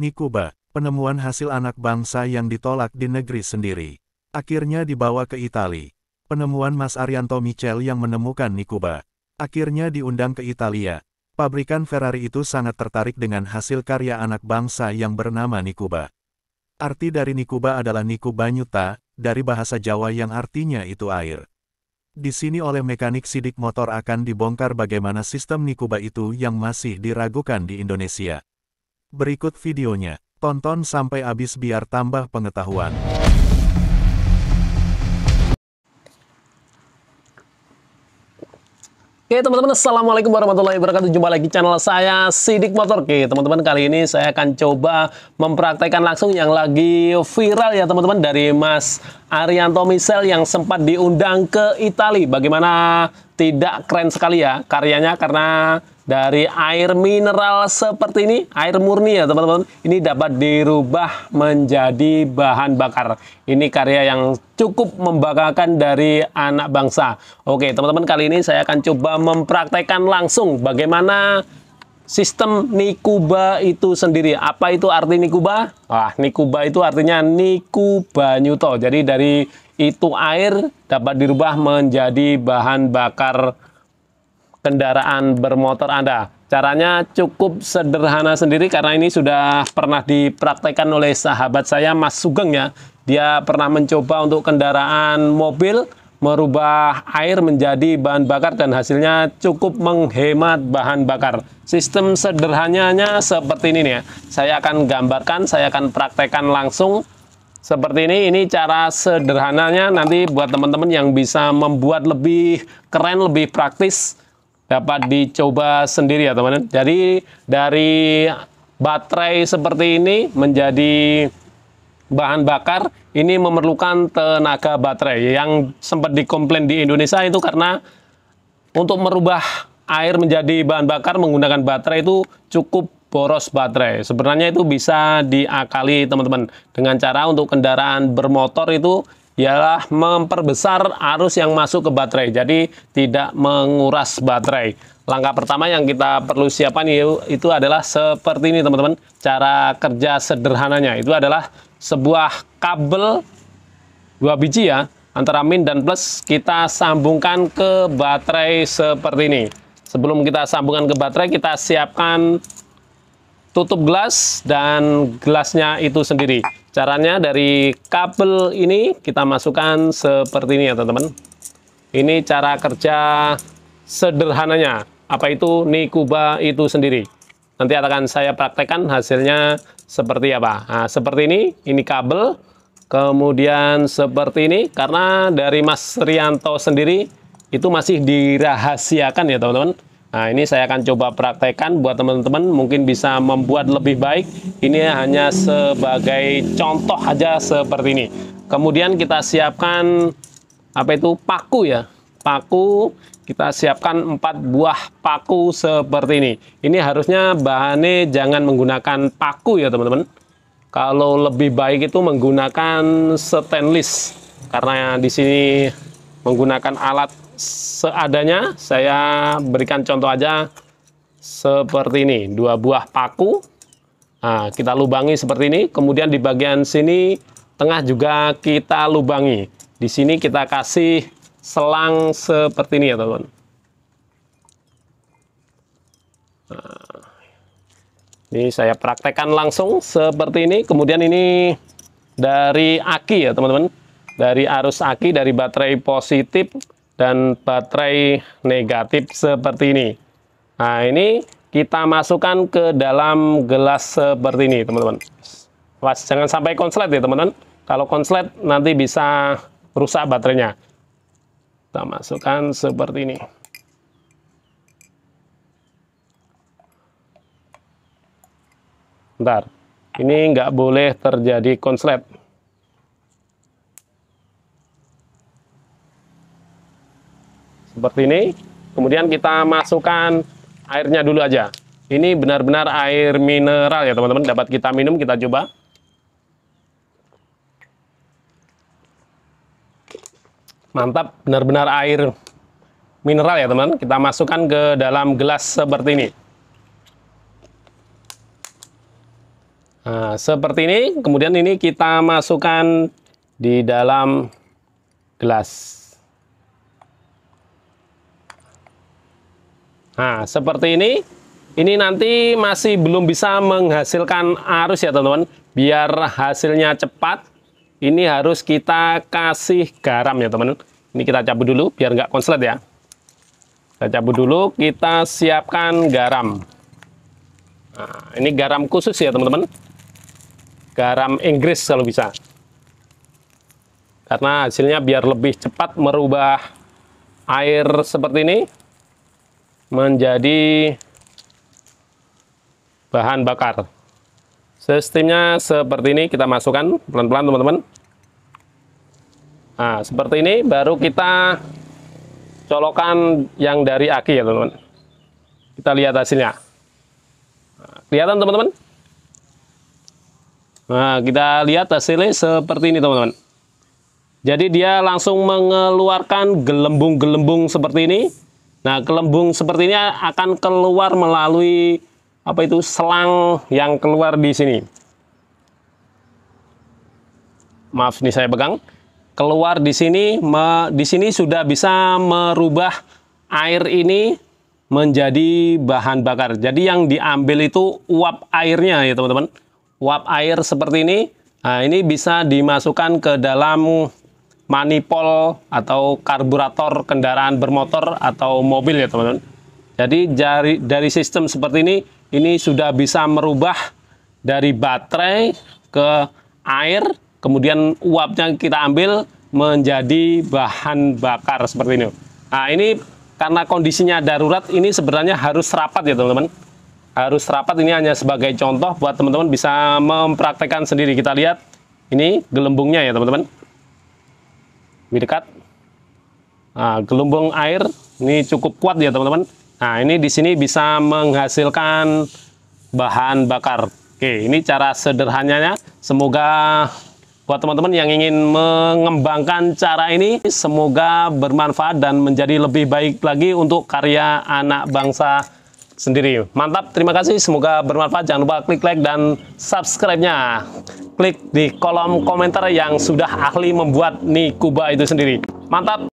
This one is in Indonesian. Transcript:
Nikuba, penemuan hasil anak bangsa yang ditolak di negeri sendiri. Akhirnya dibawa ke Italia. Penemuan Mas Arianto Michel yang menemukan Nikuba. Akhirnya diundang ke Italia. Pabrikan Ferrari itu sangat tertarik dengan hasil karya anak bangsa yang bernama Nikuba. Arti dari Nikuba adalah Nikuba Nyuta, dari bahasa Jawa yang artinya itu air. Di sini oleh mekanik sidik motor akan dibongkar bagaimana sistem Nikuba itu yang masih diragukan di Indonesia. Berikut videonya. Tonton sampai habis biar tambah pengetahuan. Oke teman-teman, Assalamualaikum warahmatullahi wabarakatuh Jumpa lagi channel saya, Sidik Motor Oke teman-teman, kali ini saya akan coba mempraktekkan langsung yang lagi viral ya teman-teman Dari Mas Arianto Misel yang sempat diundang ke Itali Bagaimana tidak keren sekali ya karyanya karena dari air mineral seperti ini, air murni ya teman-teman. Ini dapat dirubah menjadi bahan bakar. Ini karya yang cukup membanggakan dari anak bangsa. Oke, teman-teman kali ini saya akan coba mempraktekkan langsung bagaimana sistem Nikuba itu sendiri. Apa itu arti Nikuba? Wah, Nikuba itu artinya Nikuba Nyuto. Jadi dari itu air dapat dirubah menjadi bahan bakar kendaraan bermotor Anda. Caranya cukup sederhana sendiri karena ini sudah pernah dipraktekkan oleh sahabat saya Mas Sugeng ya. Dia pernah mencoba untuk kendaraan mobil merubah air menjadi bahan bakar dan hasilnya cukup menghemat bahan bakar. Sistem sederhananya seperti ini nih ya. Saya akan gambarkan, saya akan praktekkan langsung seperti ini ini cara sederhananya nanti buat teman-teman yang bisa membuat lebih keren lebih praktis dapat dicoba sendiri ya teman-teman jadi dari baterai seperti ini menjadi bahan bakar ini memerlukan tenaga baterai yang sempat dikomplain di Indonesia itu karena untuk merubah air menjadi bahan bakar menggunakan baterai itu cukup boros baterai. Sebenarnya itu bisa diakali teman-teman dengan cara untuk kendaraan bermotor itu ialah memperbesar arus yang masuk ke baterai. Jadi tidak menguras baterai. Langkah pertama yang kita perlu siapkan itu adalah seperti ini teman-teman. Cara kerja sederhananya itu adalah sebuah kabel dua biji ya antara min dan plus kita sambungkan ke baterai seperti ini. Sebelum kita sambungkan ke baterai kita siapkan tutup gelas dan gelasnya itu sendiri. Caranya dari kabel ini kita masukkan seperti ini ya teman-teman. Ini cara kerja sederhananya. Apa itu nikuba itu sendiri. Nanti akan saya praktekkan hasilnya seperti apa. Nah, seperti ini, ini kabel. Kemudian seperti ini, karena dari Mas Rianto sendiri itu masih dirahasiakan ya teman-teman Nah, ini saya akan coba praktekkan buat teman-teman mungkin bisa membuat lebih baik. Ini hanya sebagai contoh aja seperti ini. Kemudian kita siapkan apa itu? paku ya. Paku kita siapkan empat buah paku seperti ini. Ini harusnya bahannya jangan menggunakan paku ya, teman-teman. Kalau lebih baik itu menggunakan stainless karena di sini menggunakan alat seadanya saya berikan contoh aja seperti ini dua buah paku nah, kita lubangi seperti ini kemudian di bagian sini tengah juga kita lubangi di sini kita kasih selang seperti ini ya teman-teman nah, ini saya praktekkan langsung seperti ini kemudian ini dari aki ya teman-teman dari arus aki dari baterai positif dan baterai negatif seperti ini. Nah, ini kita masukkan ke dalam gelas seperti ini, teman-teman. Was, jangan sampai konslet ya, teman-teman. Kalau konslet nanti bisa rusak baterainya. Kita masukkan seperti ini. Bentar. Ini nggak boleh terjadi konslet. seperti ini. Kemudian kita masukkan airnya dulu aja. Ini benar-benar air mineral ya teman-teman. Dapat kita minum, kita coba. Mantap, benar-benar air mineral ya teman. Kita masukkan ke dalam gelas seperti ini. Nah, seperti ini. Kemudian ini kita masukkan di dalam gelas. Nah, seperti ini. Ini nanti masih belum bisa menghasilkan arus ya, teman-teman. Biar hasilnya cepat, ini harus kita kasih garam ya, teman-teman. Ini kita cabut dulu, biar nggak konslet ya. Kita cabut dulu, kita siapkan garam. Nah, ini garam khusus ya, teman-teman. Garam Inggris kalau bisa. Karena hasilnya biar lebih cepat merubah air seperti ini menjadi bahan bakar. Sistemnya seperti ini, kita masukkan pelan-pelan teman-teman. Nah, seperti ini baru kita colokan yang dari aki ya teman-teman. Kita lihat hasilnya. Nah, kelihatan teman-teman? Nah, kita lihat hasilnya seperti ini teman-teman. Jadi dia langsung mengeluarkan gelembung-gelembung seperti ini Nah, kelembung ini akan keluar melalui apa itu selang yang keluar di sini. Maaf, ini saya pegang. Keluar di sini, me, di sini sudah bisa merubah air ini menjadi bahan bakar. Jadi yang diambil itu uap airnya ya teman-teman. Uap air seperti ini. Nah, ini bisa dimasukkan ke dalam manipol atau karburator kendaraan bermotor atau mobil ya teman-teman. Jadi dari, dari sistem seperti ini, ini sudah bisa merubah dari baterai ke air, kemudian uapnya kita ambil menjadi bahan bakar seperti ini. Nah ini karena kondisinya darurat, ini sebenarnya harus rapat ya teman-teman. Harus rapat ini hanya sebagai contoh buat teman-teman bisa mempraktekkan sendiri. Kita lihat ini gelembungnya ya teman-teman lebih dekat. Nah, gelembung air ini cukup kuat ya teman-teman. Nah ini di sini bisa menghasilkan bahan bakar. Oke ini cara sederhananya. Ya. Semoga buat teman-teman yang ingin mengembangkan cara ini semoga bermanfaat dan menjadi lebih baik lagi untuk karya anak bangsa sendiri. Mantap, terima kasih. Semoga bermanfaat. Jangan lupa klik like dan subscribe-nya. Klik di kolom komentar yang sudah ahli membuat Nikuba itu sendiri. Mantap.